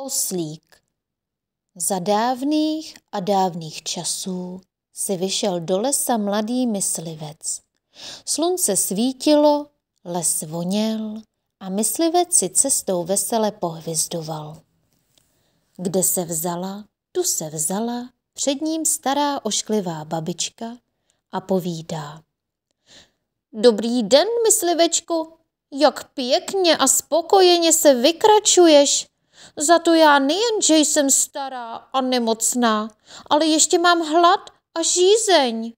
Oslík Za dávných a dávných časů si vyšel do lesa mladý myslivec. Slunce svítilo, les voněl a myslivec si cestou vesele pohvizdoval. Kde se vzala, tu se vzala před ním stará ošklivá babička a povídá. Dobrý den, myslivečku, jak pěkně a spokojeně se vykračuješ. Za to já nejen, že jsem stará a nemocná, ale ještě mám hlad a žízeň.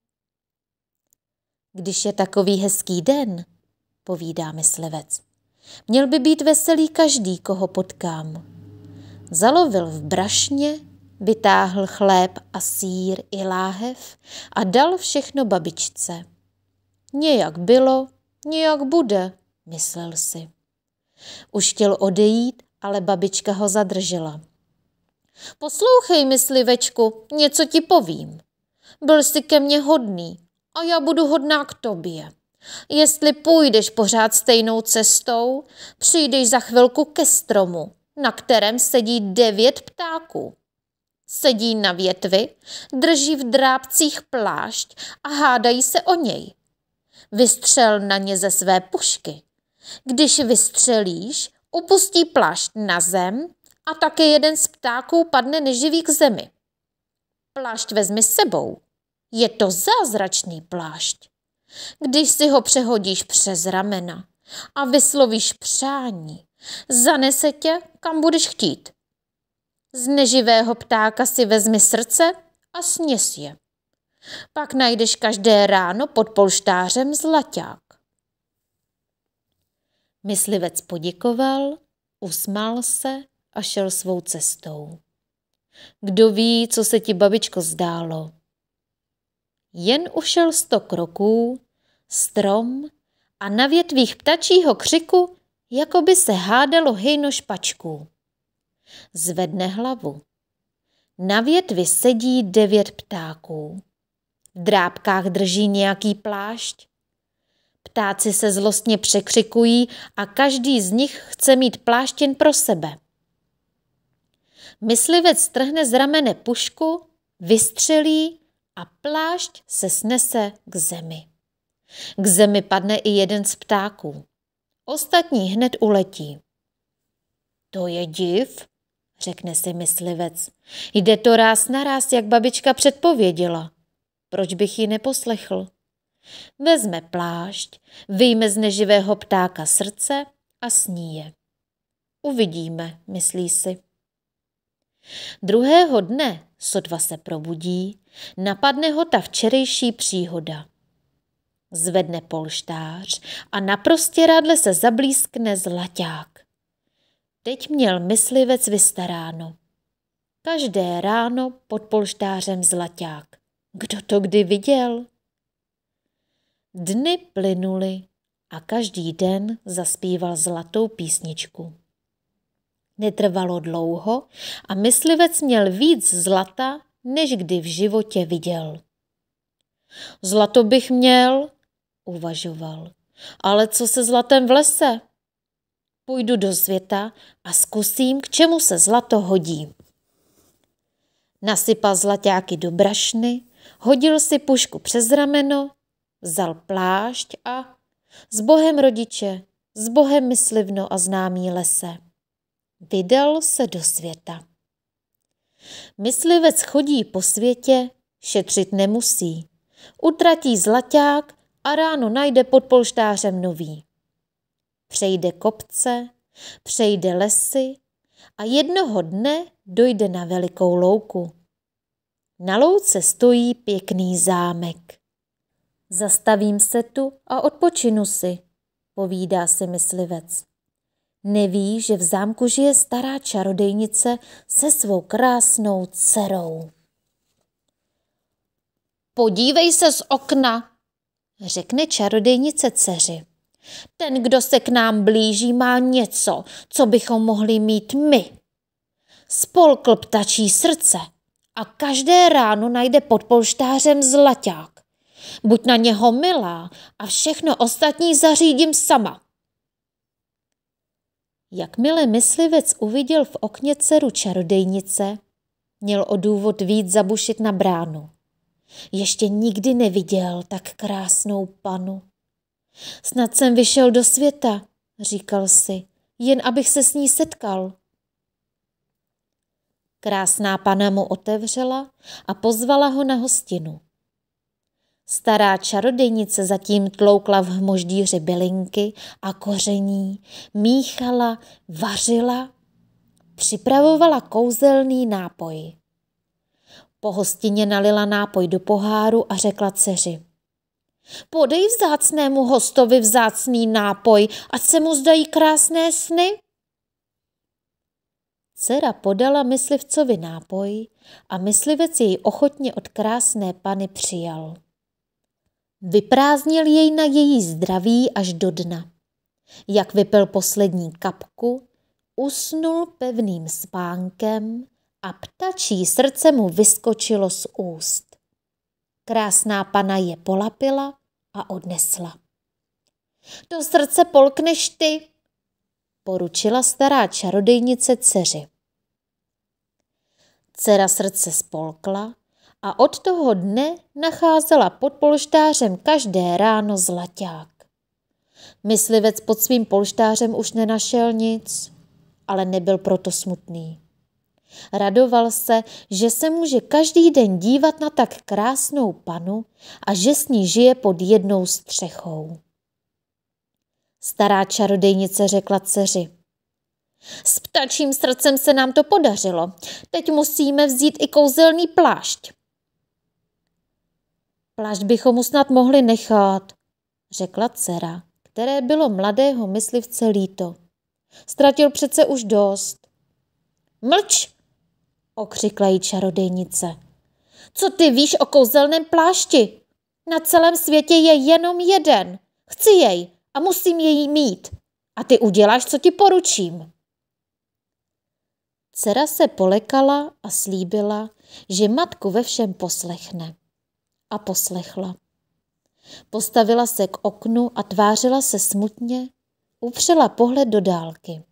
Když je takový hezký den, povídá myslivec, měl by být veselý každý, koho potkám. Zalovil v brašně, vytáhl chléb a sír i láhev a dal všechno babičce. Nějak bylo, nějak bude, myslel si. Už chtěl odejít, ale babička ho zadržela. Poslouchej, myslivečku, něco ti povím. Byl jsi ke mně hodný a já budu hodná k tobě. Jestli půjdeš pořád stejnou cestou, přijdeš za chvilku ke stromu, na kterém sedí devět ptáků. Sedí na větvi, drží v drápcích plášť a hádají se o něj. Vystřel na ně ze své pušky. Když vystřelíš, upustí plášť na zem a také jeden z ptáků padne neživý k zemi. Plášť vezmi s sebou. Je to zázračný plášť. Když si ho přehodíš přes ramena a vyslovíš přání, zanese tě, kam budeš chtít. Z neživého ptáka si vezmi srdce a sněs je. Pak najdeš každé ráno pod polštářem zlaťák. Myslivec poděkoval, usmál se a šel svou cestou. Kdo ví, co se ti babičko zdálo? Jen ušel sto kroků, strom a na větvích ptačího křiku, jako by se hádalo hejno špačků. Zvedne hlavu. Na větvi sedí devět ptáků. V drábkách drží nějaký plášť, Ptáci se zlostně překřikují a každý z nich chce mít pláštěn pro sebe. Myslivec strhne z ramene pušku, vystřelí a plášť se snese k zemi. K zemi padne i jeden z ptáků. Ostatní hned uletí. To je div, řekne si myslivec. Jde to ráz na ráz, jak babička předpověděla. Proč bych ji neposlechl? Vezme plášť, vyjme z neživého ptáka srdce a sní je. Uvidíme, myslí si. Druhého dne, sotva se probudí, napadne ho ta včerejší příhoda. Zvedne polštář a na prostěradle se zablízkne zlaťák. Teď měl myslivec vystaráno. Každé ráno pod polštářem zlaťák. Kdo to kdy viděl? Dny plynuly a každý den zaspíval zlatou písničku. Netrvalo dlouho a myslivec měl víc zlata, než kdy v životě viděl. Zlato bych měl, uvažoval, ale co se zlatem v lese? Půjdu do světa a zkusím, k čemu se zlato hodí. Nasypal zlatáky do brašny, hodil si pušku přes rameno vzal plášť a s bohem rodiče, s bohem myslivno a známý lese. Vydal se do světa. Myslivec chodí po světě, šetřit nemusí. Utratí zlaťák a ráno najde pod polštářem nový. Přejde kopce, přejde lesy a jednoho dne dojde na velikou louku. Na louce stojí pěkný zámek. Zastavím se tu a odpočinu si, povídá si myslivec. Neví, že v zámku žije stará čarodejnice se svou krásnou dcerou. Podívej se z okna, řekne čarodejnice dceři. Ten, kdo se k nám blíží, má něco, co bychom mohli mít my. Spolkl ptačí srdce a každé ráno najde pod polštářem zlaťák. Buď na něho milá a všechno ostatní zařídím sama. Jakmile myslivec uviděl v okně dceru čarodejnice, měl o důvod víc zabušit na bránu. Ještě nikdy neviděl tak krásnou panu. Snad jsem vyšel do světa, říkal si, jen abych se s ní setkal. Krásná pana mu otevřela a pozvala ho na hostinu. Stará čarodějnice zatím tloukla v hmoždíři bylinky a koření, míchala, vařila, připravovala kouzelný nápoj. Po hostině nalila nápoj do poháru a řekla dceři. Podej vzácnému hostovi vzácný nápoj, ať se mu zdají krásné sny. Dcera podala myslivcovi nápoj a myslivec jej ochotně od krásné pany přijal. Vypráznil jej na její zdraví až do dna. Jak vypil poslední kapku, usnul pevným spánkem a ptačí srdce mu vyskočilo z úst. Krásná pana je polapila a odnesla. To srdce polkneš ty, poručila stará čarodejnice dceři. Dcera srdce spolkla a od toho dne nacházela pod polštářem každé ráno zlaťák. Myslivec pod svým polštářem už nenašel nic, ale nebyl proto smutný. Radoval se, že se může každý den dívat na tak krásnou panu a že s ní žije pod jednou střechou. Stará čarodejnice řekla dceři. S ptačím srdcem se nám to podařilo. Teď musíme vzít i kouzelný plášť. Plášť bychom mu snad mohli nechat, řekla dcera, které bylo mladého myslivce líto. Ztratil přece už dost. Mlč! okřikla jí čarodejnice. Co ty víš o kouzelném plášti? Na celém světě je jenom jeden. Chci jej a musím jej mít. A ty uděláš, co ti poručím. Dcera se polekala a slíbila, že matku ve všem poslechne a poslechla. Postavila se k oknu a tvářila se smutně, upřela pohled do dálky.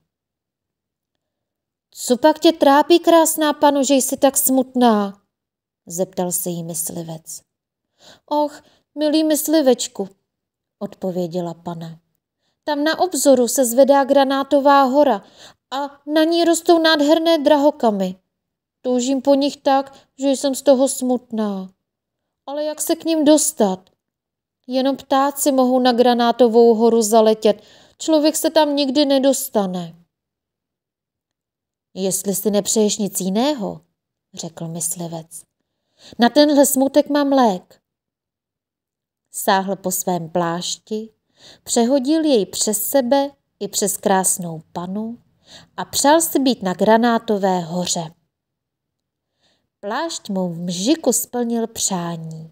Co pak tě trápí, krásná panu, že jsi tak smutná? zeptal se jí myslivec. Och, milý myslivečku, odpověděla pana. Tam na obzoru se zvedá granátová hora a na ní rostou nádherné drahokamy. Toužím po nich tak, že jsem z toho smutná. Ale jak se k ním dostat? Jenom ptáci mohou na granátovou horu zaletět. Člověk se tam nikdy nedostane. Jestli si nepřeješ nic jiného, řekl myslivec. Na tenhle smutek mám lék. Sáhl po svém plášti, přehodil jej přes sebe i přes krásnou panu a přál si být na granátové hoře. Plášť mu v mžiku splnil přání.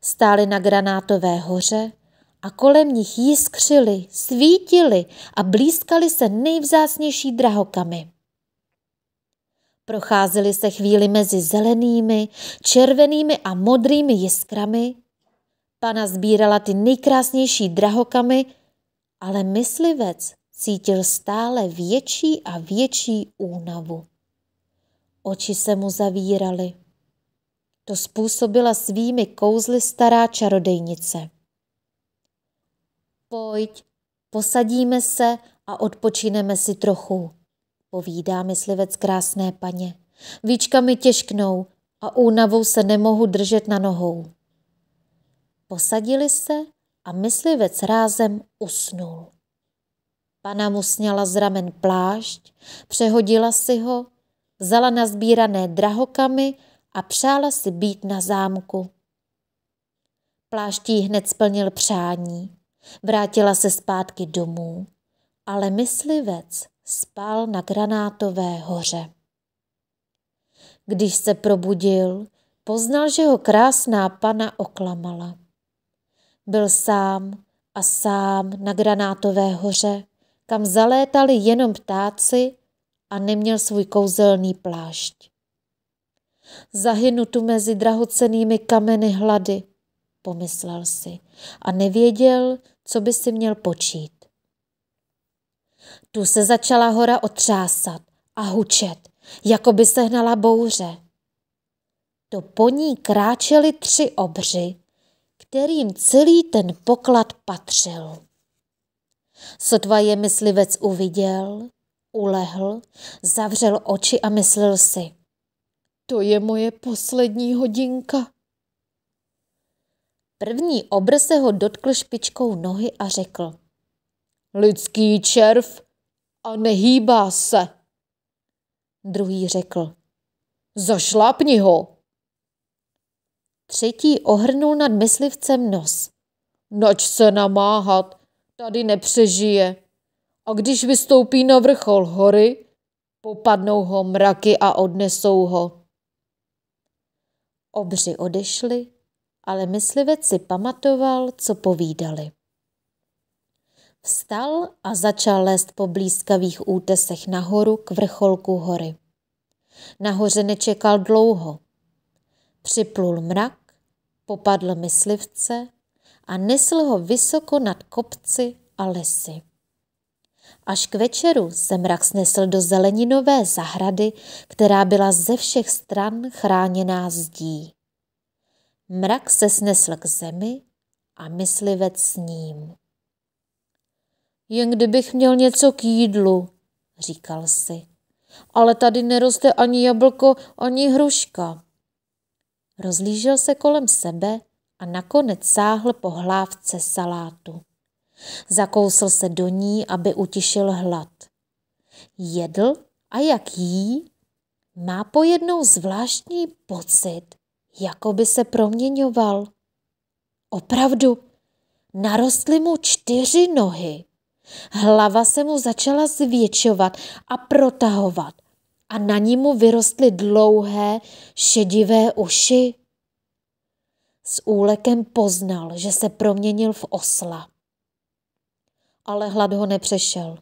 Stáli na granátové hoře a kolem nich jiskřili, svítili a blízkali se nejvzácnější drahokamy. Procházeli se chvíli mezi zelenými, červenými a modrými jiskrami. Pana sbírala ty nejkrásnější drahokamy, ale myslivec cítil stále větší a větší únavu. Oči se mu zavíraly. To způsobila svými kouzly stará čarodejnice. Pojď, posadíme se a odpočineme si trochu, povídá myslivec krásné paně. Víčka mi těžknou a únavou se nemohu držet na nohou. Posadili se a myslivec rázem usnul. Pana mu sněla z ramen plášť, přehodila si ho vzala nazbírané drahokamy a přála si být na zámku. Pláští hned splnil přání. Vrátila se zpátky domů, ale myslivec spal na granátové hoře. Když se probudil, poznal, že ho krásná pana oklamala. Byl sám a sám na granátové hoře, kam zalétali jenom ptáci a neměl svůj kouzelný plášť. Zahynu tu mezi drahocenými kameny hlady, pomyslel si a nevěděl, co by si měl počít. Tu se začala hora otřásat a hučet, jako by se hnala bouře. To po ní kráčeli tři obři, kterým celý ten poklad patřil. Sotva je myslivec uviděl, ulehl, zavřel oči a myslel si, to je moje poslední hodinka. První obr se ho dotkl špičkou nohy a řekl, lidský červ a nehýbá se. Druhý řekl, zašlápni ho. Třetí ohrnul nad myslivcem nos. Nač se namáhat, tady nepřežije. A když vystoupí na vrchol hory, popadnou ho mraky a odnesou ho. Obři odešli, ale myslivec si pamatoval, co povídali. Vstal a začal lézt po blízkavých útesech nahoru k vrcholku hory. Nahoře nečekal dlouho. Připlul mrak, popadl myslivce a nesl ho vysoko nad kopci a lesy. Až k večeru se mrak snesl do zeleninové zahrady, která byla ze všech stran chráněná zdí. Mrak se snesl k zemi a myslivec s ním. Jen kdybych měl něco k jídlu, říkal si, ale tady neroste ani jablko, ani hruška. Rozlížel se kolem sebe a nakonec sáhl po hlávce salátu. Zakousl se do ní, aby utišil hlad. Jedl a jak jí, má pojednou zvláštní pocit, jako by se proměňoval. Opravdu, narostly mu čtyři nohy. Hlava se mu začala zvětšovat a protahovat a na ní mu vyrostly dlouhé, šedivé uši. S úlekem poznal, že se proměnil v osla ale hlad ho nepřešel.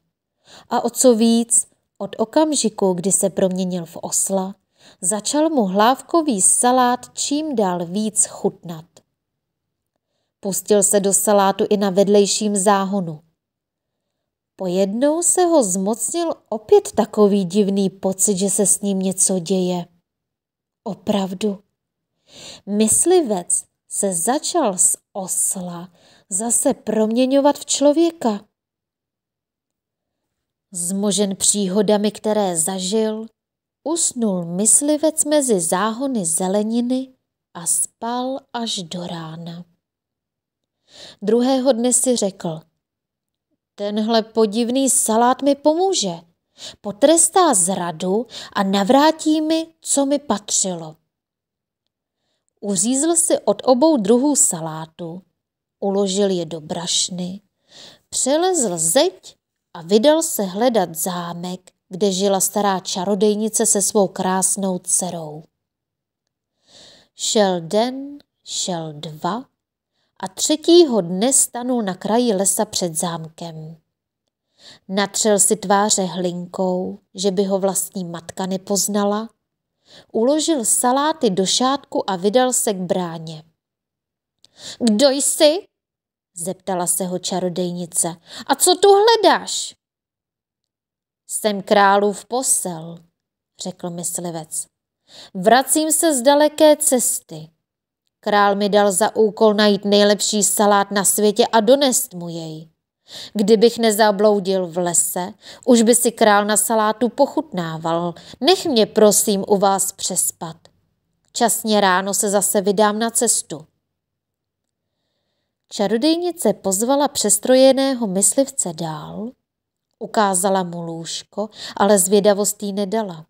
A o co víc, od okamžiku, kdy se proměnil v osla, začal mu hlávkový salát čím dál víc chutnat. Pustil se do salátu i na vedlejším záhonu. Pojednou se ho zmocnil opět takový divný pocit, že se s ním něco děje. Opravdu. Myslivec se začal z osla zase proměňovat v člověka. Zmožen příhodami, které zažil, usnul myslivec mezi záhony zeleniny a spal až do rána. Druhého dne si řekl, tenhle podivný salát mi pomůže, potrestá zradu a navrátí mi, co mi patřilo. Uřízl si od obou druhů salátu, uložil je do brašny, přelezl zeď a vydal se hledat zámek, kde žila stará čarodejnice se svou krásnou dcerou. Šel den, šel dva a třetího dne stanul na kraji lesa před zámkem. Natřel si tváře hlinkou, že by ho vlastní matka nepoznala, uložil saláty do šátku a vydal se k bráně. Kdo jsi? Zeptala se ho čarodejnice. A co tu hledáš? Jsem králův posel, řekl myslivec. Vracím se z daleké cesty. Král mi dal za úkol najít nejlepší salát na světě a donést mu jej. Kdybych nezabloudil v lese, už by si král na salátu pochutnával. Nech mě prosím u vás přespat. Časně ráno se zase vydám na cestu. Čarodejnice pozvala přestrojeného myslivce dál, ukázala mu lůžko, ale zvědavost jí nedala.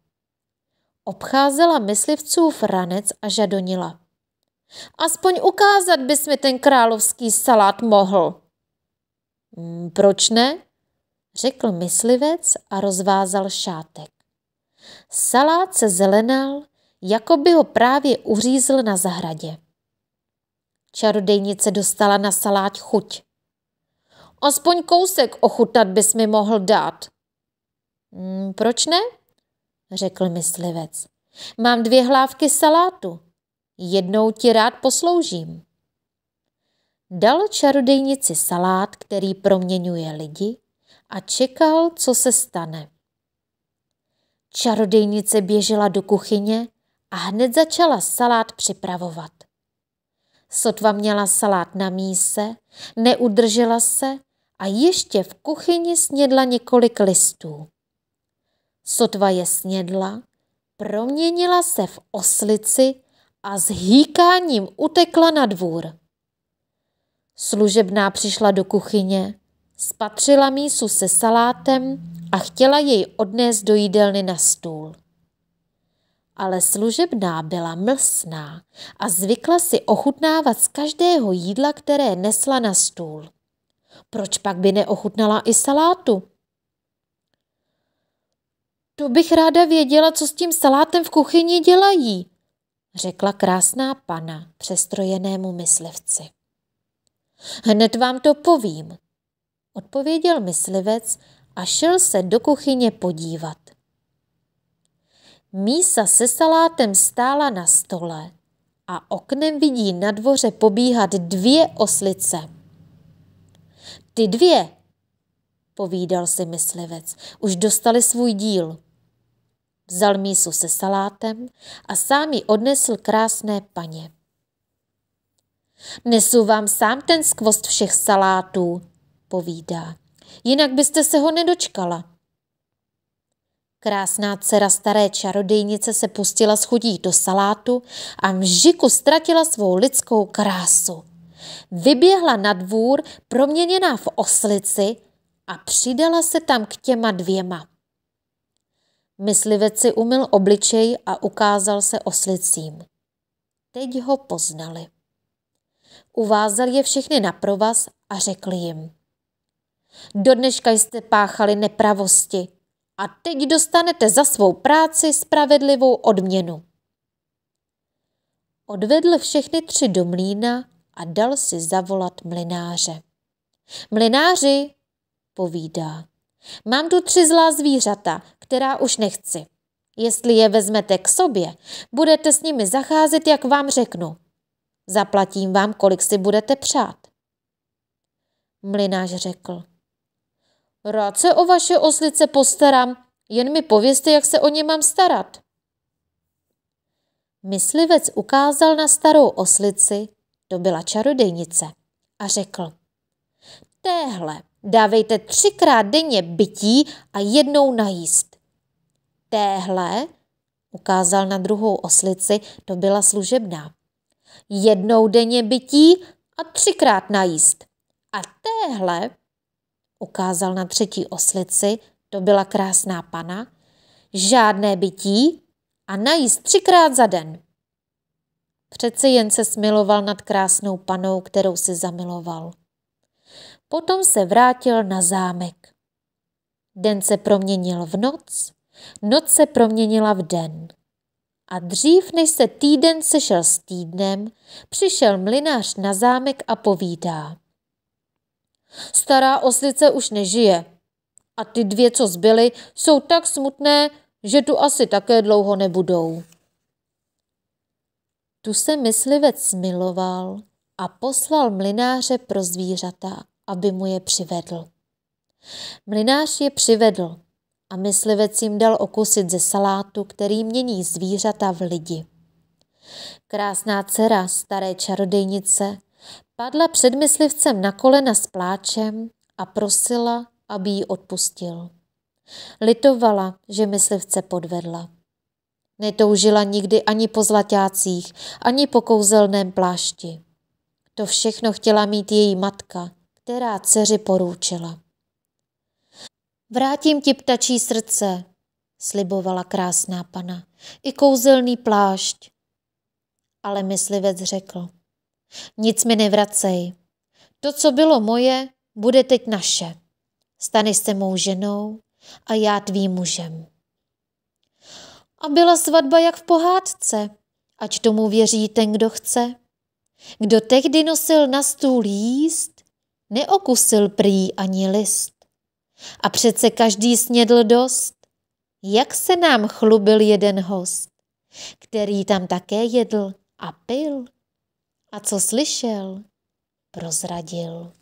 Obcházela myslivcův ranec a žadonila. Aspoň ukázat bys mi ten královský salát mohl. Hm, proč ne? Řekl myslivec a rozvázal šátek. Salát se zelenal, jako by ho právě uřízl na zahradě. Čarodejnice dostala na salát chuť. Aspoň kousek ochutat bys mi mohl dát. Hmm, proč ne? řekl myslivec. Mám dvě hlávky salátu. Jednou ti rád posloužím. Dal čarodejnici salát, který proměňuje lidi a čekal, co se stane. Čarodejnice běžela do kuchyně a hned začala salát připravovat. Sotva měla salát na míse, neudržela se a ještě v kuchyni snědla několik listů. Sotva je snědla, proměnila se v oslici a s hýkáním utekla na dvůr. Služebná přišla do kuchyně, spatřila mísu se salátem a chtěla jej odnést do jídelny na stůl ale služebná byla mlsná a zvykla si ochutnávat z každého jídla, které nesla na stůl. Proč pak by neochutnala i salátu? To bych ráda věděla, co s tím salátem v kuchyni dělají, řekla krásná pana přestrojenému myslivci. Hned vám to povím, odpověděl myslivec a šel se do kuchyně podívat. Mísa se salátem stála na stole a oknem vidí na dvoře pobíhat dvě oslice. Ty dvě, povídal si myslivec, už dostali svůj díl. Vzal mísu se salátem a sám ji odnesl krásné paně. Nesu vám sám ten skvost všech salátů, povídá. Jinak byste se ho nedočkala. Krásná dcera staré čarodejnice se pustila z chudí do salátu a mžiku ztratila svou lidskou krásu. Vyběhla na dvůr, proměněná v oslici, a přidala se tam k těma dvěma. Myslivec si umyl obličej a ukázal se oslicím. Teď ho poznali. Uvázal je všechny na provaz a řekl jim. Dodneška jste páchali nepravosti, a teď dostanete za svou práci spravedlivou odměnu. Odvedl všechny tři do mlína a dal si zavolat mlináře. Mlináři, povídá, mám tu tři zlá zvířata, která už nechci. Jestli je vezmete k sobě, budete s nimi zacházet, jak vám řeknu. Zaplatím vám, kolik si budete přát. Mlinář řekl, Rád se o vaše oslice postarám, jen mi povězte, jak se o ně mám starat. Myslivec ukázal na starou oslici, to byla čarodejnice, a řekl. Téhle dávejte třikrát denně bytí a jednou najíst. Téhle, ukázal na druhou oslici, to byla služebná. Jednou denně bytí a třikrát najíst. A téhle ukázal na třetí oslici, to byla krásná pana, žádné bytí a najíst třikrát za den. Přece jen se smiloval nad krásnou panou, kterou si zamiloval. Potom se vrátil na zámek. Den se proměnil v noc, noc se proměnila v den. A dřív, než se týden sešel s týdnem, přišel mlinář na zámek a povídá. Stará oslice už nežije. A ty dvě, co zbyly, jsou tak smutné, že tu asi také dlouho nebudou. Tu se myslivec smiloval a poslal mlináře pro zvířata, aby mu je přivedl. Mlinář je přivedl a myslivec jim dal okusit ze salátu, který mění zvířata v lidi. Krásná dcera staré čarodejnice Padla před myslivcem na kolena s pláčem a prosila, aby ji odpustil. Litovala, že myslivce podvedla. Netoužila nikdy ani po zlatácích, ani po kouzelném plášti. To všechno chtěla mít její matka, která dceři poručila. Vrátím ti ptačí srdce, slibovala krásná pana, i kouzelný plášť. Ale myslivec řekl, nic mi nevracej. To, co bylo moje, bude teď naše. Stane se mou ženou a já tvým mužem. A byla svatba jak v pohádce, ať tomu věří ten, kdo chce. Kdo tehdy nosil na stůl jíst, neokusil prý ani list. A přece každý snědl dost, jak se nám chlubil jeden host, který tam také jedl a pil. A co slyšel, prozradil.